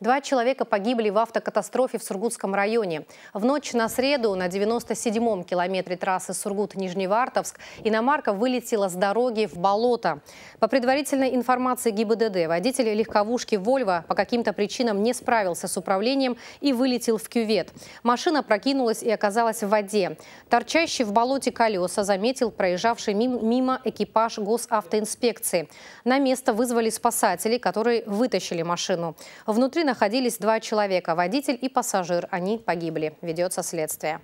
Два человека погибли в автокатастрофе в Сургутском районе. В ночь на среду на 97-м километре трассы Сургут-Нижневартовск иномарка вылетела с дороги в болото. По предварительной информации ГИБДД, водитель легковушки «Вольво» по каким-то причинам не справился с управлением и вылетел в кювет. Машина прокинулась и оказалась в воде. Торчащий в болоте колеса заметил проезжавший мимо экипаж госавтоинспекции. На место вызвали спасатели, которые вытащили машину. Внутри находились два человека, водитель и пассажир. Они погибли. Ведется следствие.